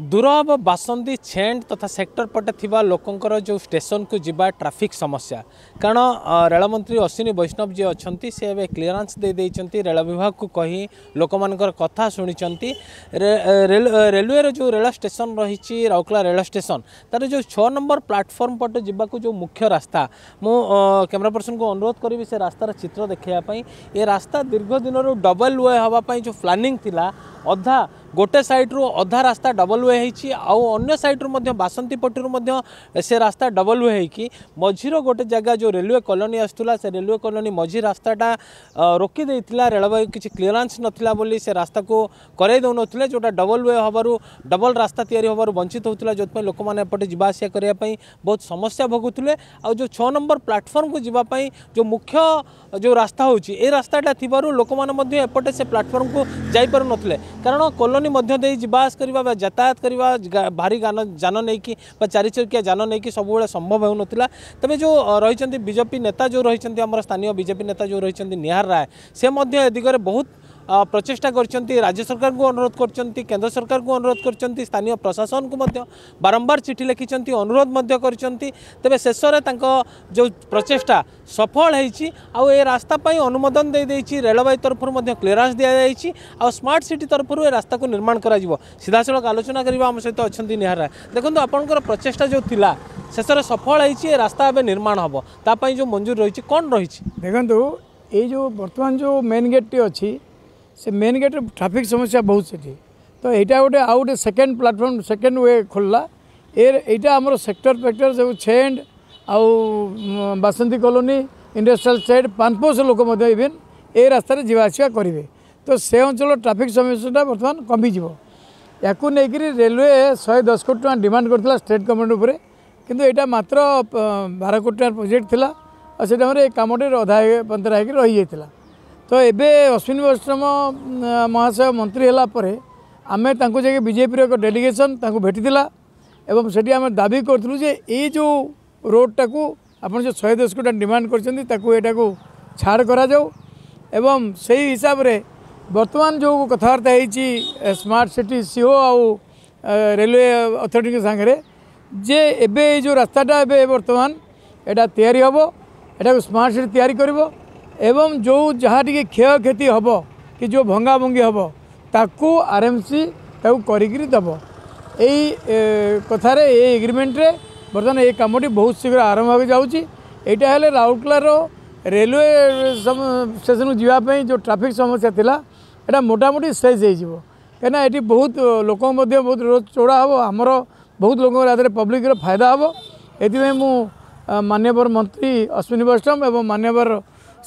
दूर दूरव बासंदी छेड तथा सेक्टर पटे थिबा जो स्टेशन को जीवा ट्रैफिक समस्या कारण रेल अश्विनी वैष्णव जी अच्छा से एवं क्लीयरेंस रेल विभाग को कही लोक मानकर कथा सुनिचंती रेलवे जो रेल स्टेसन रही राउरकेला रेल स्टेशन तार जो छः नंबर प्लाटफर्म पटे जावाक जो मुख्य रास्ता मु कैमेरा पर्सन को अनुरोध करी से रास्तार चित्र देखापी ए रास्ता दीर्घ दिन डबल वे हाँपाई जो प्लानिंग थी अधा ଗୋଟେ ସାଇଡ଼୍ରୁ ଅଧା ରାସ୍ତା ଡବଲ୍ ୱେ ହେଇଛି ଆଉ ଅନ୍ୟ ସାଇଡ଼୍ରୁ ମଧ୍ୟ ବାସନ୍ତୀ ପଟିରୁ ମଧ୍ୟ ସେ ରାସ୍ତା ଡବଲ୍ ୱେ ହେଇକି ମଝିର ଗୋଟେ ଜାଗା ଯେଉଁ ରେଲୱେ କଲୋନୀ ଆସୁଥିଲା ସେ ରେଲୱେ କଲୋନୀ ମଝି ରାସ୍ତାଟା ରୋକି ଦେଇଥିଲା ରେଳବାଇ କିଛି କ୍ଲିୟରାନ୍ସ ନଥିଲା ବୋଲି ସେ ରାସ୍ତାକୁ କରେଇ ଦେଉନଥିଲେ ଯେଉଁଟା ଡବଲ୍ ୱେ ହେବାରୁ ଡବଲ୍ ରାସ୍ତା ତିଆରି ହେବାରୁ ବଞ୍ଚିତ ହେଉଥିଲା ଯେଉଁଥିପାଇଁ ଲୋକମାନେ ଏପଟେ ଯିବା ଆସିବା କରିବା ପାଇଁ ବହୁତ ସମସ୍ୟା ଭୋଗୁଥିଲେ ଆଉ ଯେଉଁ ଛଅ ନମ୍ବର ପ୍ଲାଟଫର୍ମକୁ ଯିବା ପାଇଁ ଯେଉଁ ମୁଖ୍ୟ ଯେଉଁ ରାସ୍ତା ହେଉଛି ଏ ରାସ୍ତାଟା ଥିବାରୁ ଲୋକମାନେ ମଧ୍ୟ ଏପଟେ ସେ ପ୍ଲାଟଫର୍ମକୁ ଯାଇପାରୁନଥିଲେ कारण कलोनी मध्य जावास करवायात करवा भारी गान जान नहीं चारिचकिया जान नहीं कि सब संभव हो ना तेज जो रही बीजेपी नेता जो रही स्थानीय बीजेपी नेता जो रही निहार राय से दिगरे बहुत প্রচেষ্টা করছেন রাজ্য সরকার অনুরোধ করছেন কেন্দ্র সরকার অনুরোধ করছেন স্থানীয় প্রশাসন বারম্বার চিঠি লিখিছেন অনুরোধ করছেন তবে শেষে তাঁর যে প্রচেষ্টা সফল হয়েছি আউ এ রাস্তা পাই অনুমোদন দিয়েছি রেলবাই তরফ ক্লিয়ারান্স দিয়েছি আর্ট সিটি তরফ এ রাস্তা নির্মাণ করা সিধাসলখ আলোচনা করা আমার সহ অনেক রায় দেখুন আপনার প্রচেষ্টা যে শেষে সফল হয়েছি এ রাস্তা এবার নির্মাণ হব তাপাই যে মঞ্জুর রয়েছে কম রয়েছে দেখুন এই যে বর্তমান যে মেন গেটটি অ ସେ ମେନ୍ ଗେଟ୍ରେ ଟ୍ରାଫିକ୍ ସମସ୍ୟା ବହୁତ ସେଠି ତ ଏଇଟା ଗୋଟେ ଆଉ ଗୋଟେ ସେକେଣ୍ଡ ପ୍ଲାଟଫର୍ମ ସେକେଣ୍ଡ ୱେ ଖୋଲିଲା ଏ ଏଇଟା ଆମର ସେକ୍ଟର ଫେକ୍ଟର ସବୁ ଛେଣ୍ଡ ଆଉ ବାସନ୍ତୀ କଲୋନୀ ଇଣ୍ଡଷ୍ଟ୍ରିଆଲ ସାଇଡ୍ ପାଞ୍ଚଶହ ଲୋକ ମଧ୍ୟ ଇଭେନ୍ ଏ ରାସ୍ତାରେ ଯିବା ଆସିବା କରିବେ ତ ସେ ଅଞ୍ଚଳ ଟ୍ରାଫିକ୍ ସମସ୍ୟାଟା ବର୍ତ୍ତମାନ କମିଯିବ ୟାକୁ ନେଇକରି ରେଲୱେ ଶହେ ଦଶ କୋଟି ଟଙ୍କା ଡିମାଣ୍ଡ କରିଥିଲା ଷ୍ଟେଟ୍ ଗଭର୍ଣ୍ଣମେଣ୍ଟ ଉପରେ କିନ୍ତୁ ଏଇଟା ମାତ୍ର ବାର କୋଟି ଟଙ୍କା ପ୍ରୋଜେକ୍ଟ ଥିଲା ଆଉ ସେ ଟାଇମ୍ରେ ଏ କାମଟି ଅଧା ପନ୍ତରା ହେଇକି ରହିଯାଇଥିଲା ତ ଏବେ ଅଶ୍ୱିନୀ ବୈଷ୍ଣବ ମହାଶୟ ମନ୍ତ୍ରୀ ହେଲା ପରେ ଆମେ ତାଙ୍କୁ ଯାଇକି ବିଜେପିର ଏକ ଡେଲିଗେସନ୍ ତାଙ୍କୁ ଭେଟିଥିଲା ଏବଂ ସେଠି ଆମେ ଦାବି କରିଥିଲୁ ଯେ ଏଇ ଯେଉଁ ରୋଡ଼ଟାକୁ ଆପଣ ଯେଉଁ ଶହେ ଦଶ କୋଟି ଡିମାଣ୍ଡ କରିଛନ୍ତି ତାକୁ ଏଇଟାକୁ ଛାଡ଼ କରାଯାଉ ଏବଂ ସେଇ ହିସାବରେ ବର୍ତ୍ତମାନ ଯେଉଁ କଥାବାର୍ତ୍ତା ହେଇଛି ସ୍ମାର୍ଟ ସିଟି ସିଓ ଆଉ ରେଲୱେ ଅଥରିଟିଙ୍କ ସାଙ୍ଗରେ ଯେ ଏବେ ଏଇ ଯେଉଁ ରାସ୍ତାଟା ଏବେ ବର୍ତ୍ତମାନ ଏଇଟା ତିଆରି ହେବ ଏଟାକୁ ସ୍ମାର୍ଟ ସିଟି ତିଆରି କରିବ एवं जो जहाँ टे क्षय क्षति हम कि जो भंगा भंगी हम ताकू आर एम सी करब कथा बर्तमान ये कमटी बहुत शीघ्र आरंभ हो जाटा है राउरकेलार रेलवे स्टेसन को जीवापी जो ट्राफिक समस्या था यहाँ मोटामोटी सेज हो कहीं ये बहुत लोक बहुत रोज चौड़ा हम आमर बहुत लोग पब्लिक फायदा हे ये मुझे मानवर मंत्री अश्विनी वैष्णव और मानवर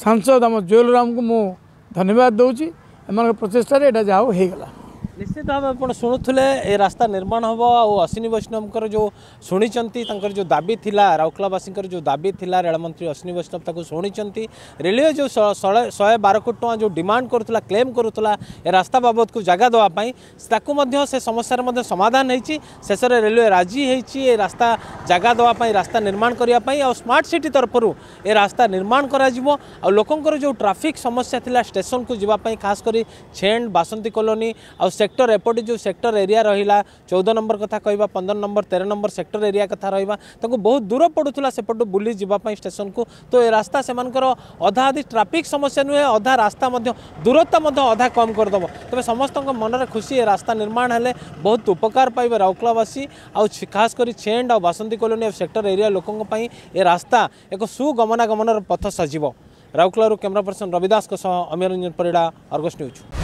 सांसद आम जलराम म धन्यवाद जाओ हेगला. ନିଶ୍ଚିତ ଭାବେ ଆପଣ ଶୁଣୁଥିଲେ ଏ ରାସ୍ତା ନିର୍ମାଣ ହେବ ଆଉ ଅଶ୍ୱିନୀ ବୈଷ୍ଣବଙ୍କର ଯେଉଁ ଶୁଣିଛନ୍ତି ତାଙ୍କର ଯେଉଁ ଦାବି ଥିଲା ରାଉରକେଲାବାସୀଙ୍କର ଯେଉଁ ଦାବି ଥିଲା ରେଳମନ୍ତ୍ରୀ ଅଶ୍ୱିନୀ ବୈଷ୍ଣବ ତାକୁ ଶୁଣିଛନ୍ତି ରେଲୱେ ଯେଉଁ ଶହେ ବାର କୋଟି ଟଙ୍କା ଯେଉଁ ଡିମାଣ୍ଡ କରୁଥିଲା କ୍ଲେମ୍ କରୁଥିଲା ଏ ରାସ୍ତା ବାବଦକୁ ଜାଗା ଦେବା ପାଇଁ ତାକୁ ମଧ୍ୟ ସେ ସମସ୍ୟାର ମଧ୍ୟ ସମାଧାନ ହେଇଛି ଶେଷରେ ରେଲୱେ ରାଜି ହେଇଛି ଏ ରାସ୍ତା ଜାଗା ଦେବା ପାଇଁ ରାସ୍ତା ନିର୍ମାଣ କରିବା ପାଇଁ ଆଉ ସ୍ମାର୍ଟ ସିଟି ତରଫରୁ ଏ ରାସ୍ତା ନିର୍ମାଣ କରାଯିବ ଆଉ ଲୋକଙ୍କର ଯେଉଁ ଟ୍ରାଫିକ୍ ସମସ୍ୟା ଥିଲା ଷ୍ଟେସନକୁ ଯିବା ପାଇଁ ଖାସ କରି ଛେଣ୍ଡ ବାସନ୍ତୀ କଲୋନୀ ଆଉ सेक्टर एपटे जो सेक्टर एरिया रहा चौदह नंबर कथ कह पंदर नंबर तेरह नंबर सेक्टर एरिया कथ रहा बहुत दूर पड़ूला सेपटू बुली जावाई स्टेसन को तो ये रास्ता से अधा अधी ट्राफिक समस्या नुहे अधा रास्ता दूरता अधा कम करदेव तेज समस्त मनरे खुशी रास्ता निर्माण हेले बहुत उपकार पाइबे राउरकलावासी आउ खास कर आ बासंती कॉलोनी सेक्टर एरिया लोकों ये रास्ता एक सुगमनागमन पथ सजव ରାଉରକେଲାରୁ कैमेरा पर्सन रविदास ସହ ଅମିରଞ୍ଜନ ପରିଡ଼ା ଅର୍ଗସ୍ ନ୍ୟୁଜ୍